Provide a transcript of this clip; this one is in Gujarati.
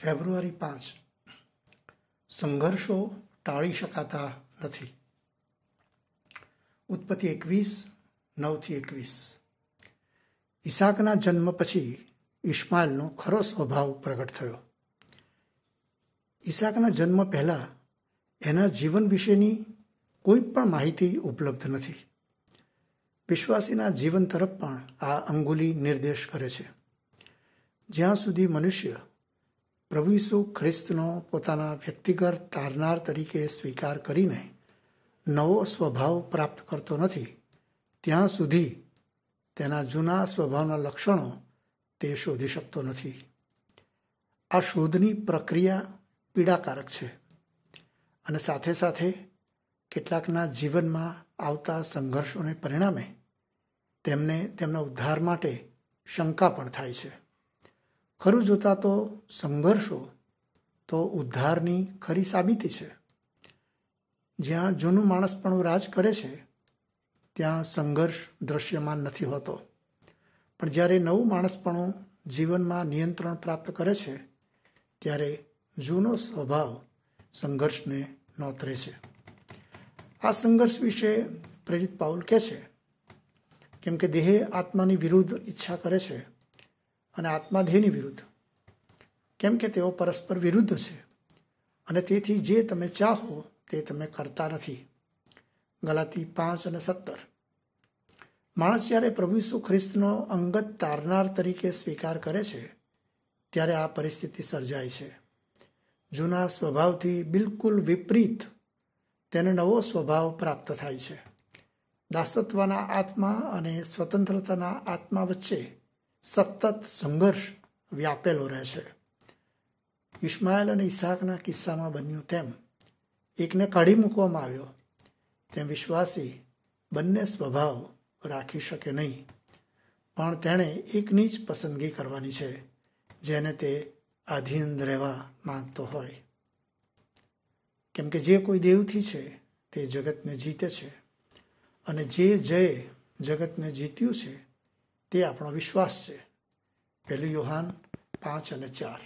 ફેબ્રુઆરી પાંચ સંઘર્ષો ટાળી શકાતા નથી ઉત્પત્તિ એકવીસ નવથી એકવીસ ઈસાકના જન્મ પછી ઈશ્માલનો ખરો સ્વભાવ પ્રગટ થયો ઈસાકના જન્મ પહેલાં એના જીવન વિશેની કોઈ પણ માહિતી ઉપલબ્ધ નથી વિશ્વાસીના જીવન તરફ પણ આ અંગુલી નિર્દેશ કરે છે જ્યાં સુધી મનુષ્ય પ્રભુ ઈસુ ખ્રિસ્તનો પોતાના વ્યક્તિગત તારનાર તરીકે સ્વીકાર કરીને નવો સ્વભાવ પ્રાપ્ત કરતો નથી ત્યાં સુધી તેના જૂના સ્વભાવના લક્ષણો તે શોધી શકતો નથી આ શોધની પ્રક્રિયા પીડાકારક છે અને સાથે સાથે કેટલાકના જીવનમાં આવતા સંઘર્ષોને પરિણામે તેમને તેમના ઉદ્ધાર માટે શંકા પણ થાય છે ખરું જોતાં તો સંઘર્ષો તો ઉદ્ધારની ખરી સાબિતી છે જ્યાં જૂનું માણસપણું રાજ કરે છે ત્યાં સંઘર્ષ દ્રશ્યમાન નથી હોતો પણ જ્યારે નવું માણસપણું જીવનમાં નિયંત્રણ પ્રાપ્ત કરે છે ત્યારે જૂનો સ્વભાવ સંઘર્ષને નોતરે છે આ સંઘર્ષ વિશે પ્રેરિત પાઉલ કહે છે કેમ કે દેહ આત્માની વિરુદ્ધ ઈચ્છા કરે છે અને આત્માધ્યેયની વિરુદ્ધ કેમ કે તેઓ પરસ્પર વિરુદ્ધ છે અને તેથી જે તમે ચાહો તે તમે કરતા નથી ગલાતી પાંચ અને સત્તર માણસ જ્યારે પ્રભુ ઈસુ ખ્રિસ્તનો અંગત તારનાર તરીકે સ્વીકાર કરે છે ત્યારે આ પરિસ્થિતિ સર્જાય છે જૂના સ્વભાવથી બિલકુલ વિપરીત તેને નવો સ્વભાવ પ્રાપ્ત થાય છે દાસત્વના આત્મા અને સ્વતંત્રતાના આત્મા વચ્ચે સતત સંઘર્ષ વ્યાપેલો રહે છે ઇસ્માઇલ અને ઈસાકના કિસ્સામાં બન્યું તેમ એકને કાઢી મૂકવામાં આવ્યો તેમ વિશ્વાસી બંને સ્વભાવ રાખી શકે નહીં પણ તેણે એકની જ પસંદગી કરવાની છે જેને તે આધીન રહેવા માંગતો હોય કેમ કે જે કોઈ દેવથી છે તે જગતને જીતે છે અને જે જય જગતને જીત્યું છે તે આપણો વિશ્વાસ છે પહેલું યુહાન પાંચ અને ચાર